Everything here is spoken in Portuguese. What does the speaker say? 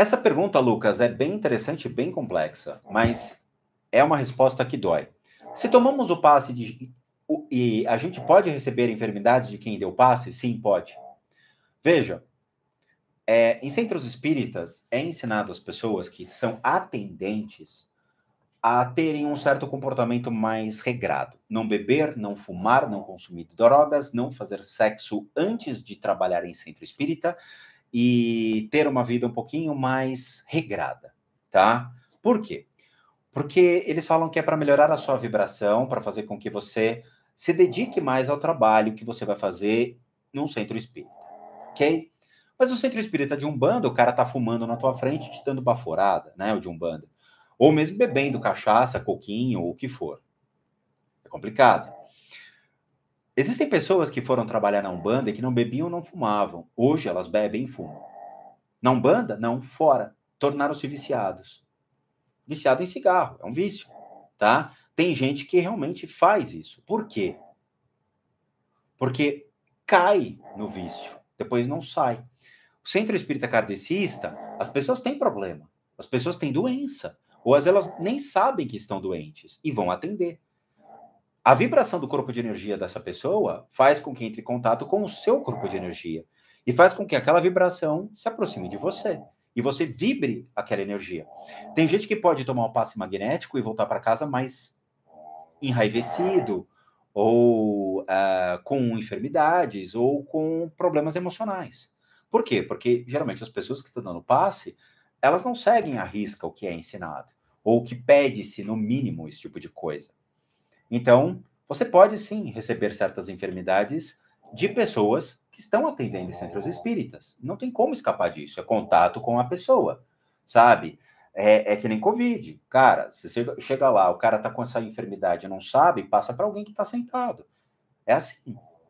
Essa pergunta, Lucas, é bem interessante e bem complexa, mas é uma resposta que dói. Se tomamos o passe de, e a gente pode receber enfermidades de quem deu passe? Sim, pode. Veja, é, em centros espíritas é ensinado às pessoas que são atendentes a terem um certo comportamento mais regrado. Não beber, não fumar, não consumir drogas, não fazer sexo antes de trabalhar em centro espírita e ter uma vida um pouquinho mais regrada, tá? Por quê? Porque eles falam que é para melhorar a sua vibração, para fazer com que você se dedique mais ao trabalho que você vai fazer num centro espírita, ok? Mas o centro espírita de Umbanda, o cara tá fumando na tua frente, te dando baforada, né? O de Umbanda. Ou mesmo bebendo cachaça, coquinho, ou o que for. É complicado. Existem pessoas que foram trabalhar na Umbanda e que não bebiam ou não fumavam. Hoje elas bebem e fumam. Na Umbanda, não, fora. Tornaram-se viciados. Viciado em cigarro, é um vício, tá? Tem gente que realmente faz isso. Por quê? Porque cai no vício, depois não sai. O centro espírita kardecista, as pessoas têm problema, as pessoas têm doença, ou as elas nem sabem que estão doentes e vão atender. A vibração do corpo de energia dessa pessoa faz com que entre em contato com o seu corpo de energia e faz com que aquela vibração se aproxime de você e você vibre aquela energia. Tem gente que pode tomar um passe magnético e voltar para casa mais enraivecido ou uh, com enfermidades ou com problemas emocionais. Por quê? Porque geralmente as pessoas que estão dando passe, elas não seguem à risca o que é ensinado ou o que pede-se no mínimo esse tipo de coisa. Então, você pode sim receber certas enfermidades de pessoas que estão atendendo centros espíritas. Não tem como escapar disso. É contato com a pessoa, sabe? É, é que nem Covid. Cara, você chega lá, o cara tá com essa enfermidade não sabe, passa para alguém que tá sentado. É assim.